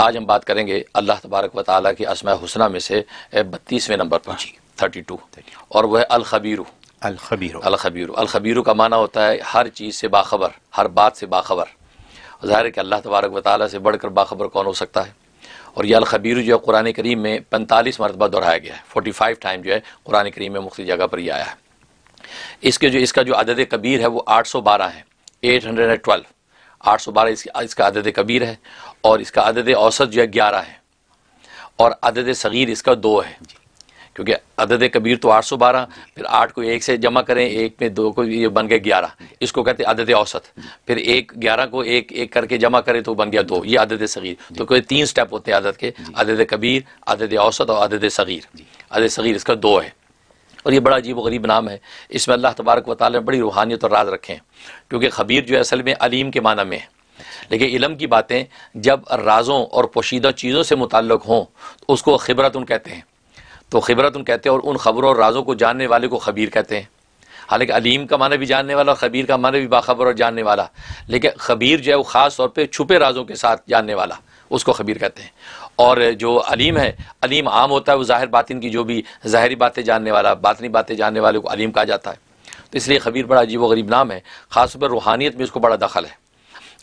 आज हम बात करेंगे अल्लाह तबारक व ताली की असमा हुसना में से बत्तीसवें नंबर पर जी थर्टी टू और वह अलखबीर अलखबीर अलखबीर अलखबीर का माना होता है हर चीज़ से बाखबर हर बात से बाखबर ज़ाहिर है कि अल्लाह तबारक व ताली से बढ़कर बाखबर कौन हो सकता है और यह अलखबीर जो है कुरान करीम में पैंतालीस मरतबा दोहराया गया है फोटी फाइव टाइम जो है कुरान करीम में मुख्त जगह पर यह आया है इसके जो इसका जो अदद कबीर है वो आठ सौ बारह है एट हंड्रेड एंड ट्वेल्व आठ सौ बारह इसका इसका आदद कबीर है और इसका अदद औसत जो है ग्यारह है और अदद सग़ीर इसका दो है क्योंकि अदद कबीर तो आठ सौ बारह फिर आठ को एक से जमा करें एक में दो को ये बन गया ग्यारह इसको कहते हैं अदद औसत फिर एक ग्यारह को एक एक करके जमा करें तो बन गया दो ये अदद सग़ीर तो कोई तीन स्टेप होते हैं अदद के अदद कबीर अदद औसत और अदद सग़ीर अदद सग़ीर इसका दो है और ये बड़ा अजीब गरीब नाम है इसमें अल्लाह तबारक वाली बड़ी रूहानियत और राज रखे हैं क्योंकि खबीर जो है असल में अलीम के माना में है लेकिन इलम की बातें जब राजों और पोशीदा चीज़ों से मुतल हों तो उसको खबरत उन कहते हैं तो खबरत उन कहते हैं और उन खबरों और राजों को जानने वाले को खबीर कहते हैं हालांकि अलीम का माना भी जानने वाला और खबीर का माना भी बाखबर और जानने वाला लेकिन खबीर जो है वो ख़ास तौर पर छुपे राजों के साथ जानने वाला उसको खबीर कहते हैं और जो अलीम है अलीम आम होता है वो ज़ाहिर बातिन की जो भी ज़ाहरी बातें जानने वाला बातनी बातें जानने वाले को अलीम कहा जाता है तो इसलिए खबीर बड़ा अजीब व गरीब नाम है ख़ास पर रूहानियत में इसको बड़ा दखल है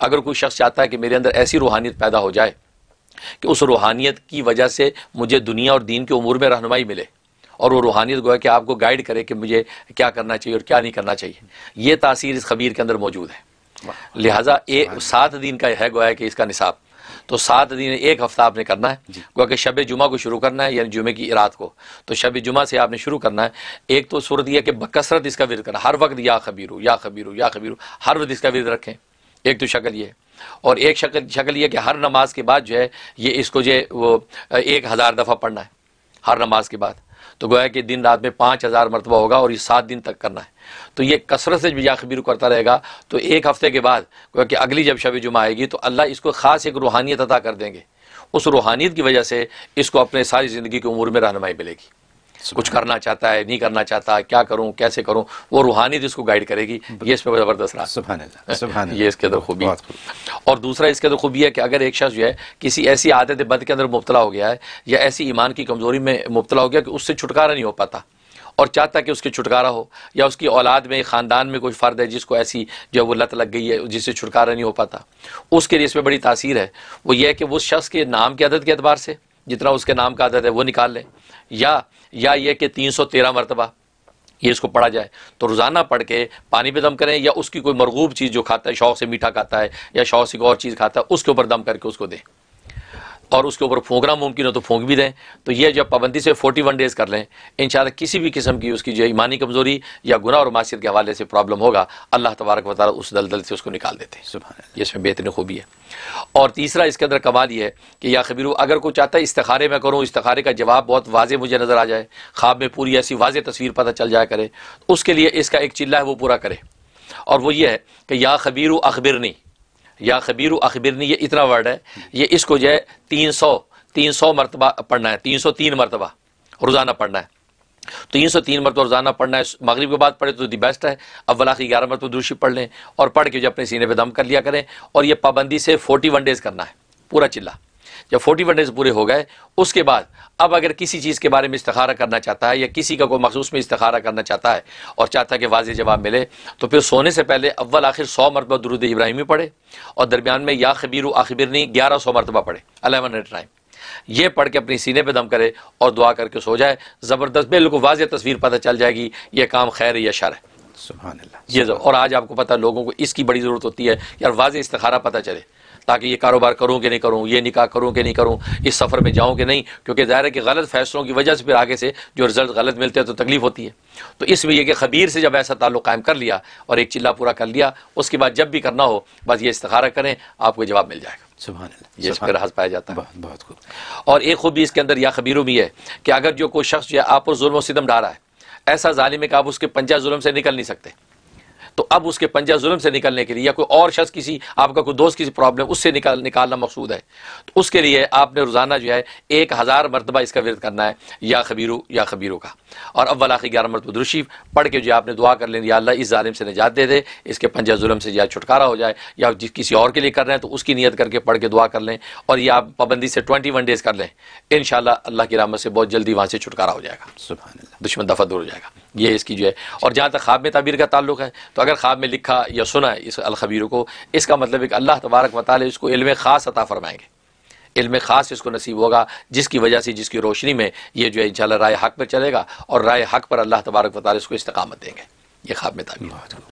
अगर कोई शख्स चाहता है कि मेरे अंदर ऐसी रूहानियत पैदा हो जाए कि उस रूहानियत की वजह से मुझे दुनिया और दीन के उमूर में रहनुमाई मिले और वो रूहानियत गोया कि आपको गाइड करे कि मुझे क्या करना चाहिए और क्या नहीं करना चाहिए ये तासीर इस खबीर के अंदर मौजूद है लिहाजा ए सात दिन का है गोया कि इसका निसाब तो सात दिन एक हफ्ता आपने करना है क्योंकि शब जुमा को शुरू करना है यानी जुमे की रात को तो शब जुमा से आपने शुरू करना है एक तो सूरत यह कि बकसरत इसका विद करना हर वक्त या खबीर या खबीर या खबीर हर वक्त इसका विद रखें एक तो शक्ल ये और एक शक्ल शक्ल ये कि हर नमाज के बाद जो है ये इसको जो है वो एक हज़ार दफ़ा पढ़ना है हर नमाज के बाद तो गोया कि दिन रात में पाँच हज़ार मरतबा होगा और ये सात दिन तक करना है तो ये कसरत से भी खबीर करता रहेगा तो एक हफ़्ते के बाद गोया कि अगली जब शब जुमा आएगी तो अल्लाह इसको ख़ास एक रूहानियत अदा कर देंगे उस रूहानियत की वजह से इसको अपने सारी ज़िंदगी की उम्र में रहनमाई मिलेगी कुछ करना चाहता है नहीं करना चाहता क्या करूँ कैसे करूँ वो रूहानी तो इसको गाइड करेगी ये इसमें ज़बरदस्त रहा सुबह ये इसके अंदर खूबी और दूसरा इसके अंदर खूबी है कि अगर एक शख्स जो है किसी ऐसी आदत बद के अंदर मुबतला हो गया है या ऐसी ईमान की कमज़ोरी में मुबतला हो गया कि उससे छुटकारा नहीं हो पाता और चाहता कि उसके छुटकारा हो या उसकी औलाद में ख़ानदान में कोई फ़र्द है जिसको ऐसी जो है वो लत लग गई है जिससे छुटकारा नहीं हो पाता उसके लिए इसमें बड़ी तासीर है वो यह है कि उस शख्स के नाम की आदत के अतबार से जितना उसके नाम का आदत है वो निकाल लें या या ये कि तीन सौ तेरह मरतबा ये इसको पढ़ा जाए तो रोज़ाना पढ़ के पानी पे दम करें या उसकी कोई मरगूब चीज़ जो खाता है शौक से मीठा खाता है या शौक से कोई और चीज़ खाता है उसके ऊपर दम करके उसको दें और उसके ऊपर फूकना मुमकिन हो तो फूक भी दें तो यह जब पाबंदी से फोर्टी वन डेज़ कर लें इन किसी भी किस्म की उसकी जो ईमानी कमज़ोरी या गुना और माशियत के हवाले से प्रॉब्लम होगा अल्लाह तबारक वाल उस दलदल से उसको निकाल देते हैं सुबह ये इसमें बेहतरीन खूबी है और तीसरा इसके अंदर कमाल ये है कि या खबीरू अगर कोई चाहता है इस्तारे में करूँ इस्तारे का जवाब बहुत वाजे मुझे नज़र आ जाए ख्वाब में पूरी ऐसी वाज तस्वीर पता चल जाया करे उसके लिए इसका एक चिल्ला है वो पूरा करे और वो ये है कि या खबीर अखबिर नहीं या खबीर अखबिरनी ये इतना वर्ड है ये इसको जो है तीन सौ तीन सौ मरतबा पढ़ना है तीन सौ तीन मरतबा रोज़ाना पढ़ना है तीन सौ तीन मरतबा रोज़ाना पढ़ना है मगरब के बाद पढ़े तो दी बेस्ट है अव्वल आखिर ग्यारह मरतबा दूसरी पढ़ लें और पढ़ के जो अपने सीने पर दम कर लिया करें और यह पाबंदी से फोर्टी वन डेज़ करना है पूरा चिल्ला जब फोर्टी वन डेज पूरे हो गए उसके बाद अब अगर किसी चीज़ के बारे में इस्तारा करना चाहता है या किसी का कोई मखसूस में इस्तारा करना चाहता है और चाहता है कि वाज जवाब मिले तो फिर सोने से पहले अव्वल आखिर सौ मरतबा दुरुद इब्राहिमी पढ़े और दरमियान में या खबीर नहीं ग्यारह सौ मरतबा पढ़े अलेवन एट टाइम ये पढ़ के अपने सीने पर दम करे और दुआ करके सो जाए ज़बरदस्त बिल्कुल वाज तस्वीर पता चल जाएगी यह काम खैर या शर है ये और आज आपको पता लोगों को इसकी बड़ी ज़रूरत होती है यार वाज इस्तारा पता चले ताकि ये कारोबार करूँ कि नहीं करूँ ये निकाह करूँ कि नहीं करूँ इस सफ़र में जाऊँ कि नहीं क्योंकि ज़ाहिर है कि गलत फैसलों की वजह से फिर आगे से जो रिज़ल्ट गलत मिलते हैं तो तकलीफ़ होती है तो इसमें यह कि खबीर से जब ऐसा ताल्लुक़ कायम कर लिया और एक चिल्ला पूरा कर लिया उसके बाद जब भी करना हो बस ये इस्तारा करें आपको जवाब मिल जाएगा सुबह ये इस पर पाया जाता है बहुत खूब और एक खूबी इसके अंदर या खबीरों भी है कि अगर जो कोई शख्स जो है आप और जुल्म सिदम रहा है ऐसा जालिम आप उसके पंजा जुलम से निकल नहीं सकते तो अब उसके पंजा जुल्म से निकलने के लिए या कोई और शख्स किसी आपका कोई दोस्त किसी प्रॉब्लम उससे निकाल निकालना मकसूद है तो उसके लिए आपने रोज़ाना जो है एक हज़ार मरतबा इसका विरद करना है या खबीरू या खबीरों का और अब वाला ग्यारह मरतब दुरुशीफ पढ़ के जो आपने दुआ कर लें या अल्लाह इस जालिम से निजात दे दे इसके पंजा जुल्म से या छुटकारा हो जाए या जिस किसी और के लिए कर रहे हैं तो उसकी नीयत करके पढ़ के दुआ कर लें और यह आप पाबंदी से ट्वेंटी वन डेज़ कर लें इन अल्लाह की रामत से बहुत जल्दी वहाँ से छुटकारा हो जाएगा सुबह दुश्मन दफा दूर हो जाएगा ये इसकी जो है और जहाँ तक खाब में तबीर का ताल्लुक है तो अगर ख्वाब में लिखा या सुना है इस अलखबीर को इसका मतलब है कि अल्लाह तबारक मतलब इसको इल्म ख़ास अता फरमाएंगे इल्म ख़ास इसको नसीब होगा जिसकी वजह से जिसकी रोशनी में ये जो है इन राय हक पर चलेगा और राय हक पर अल्लाह तबारक वाले इसको इस्तकामत देंगे ये ख्वाब में तबीर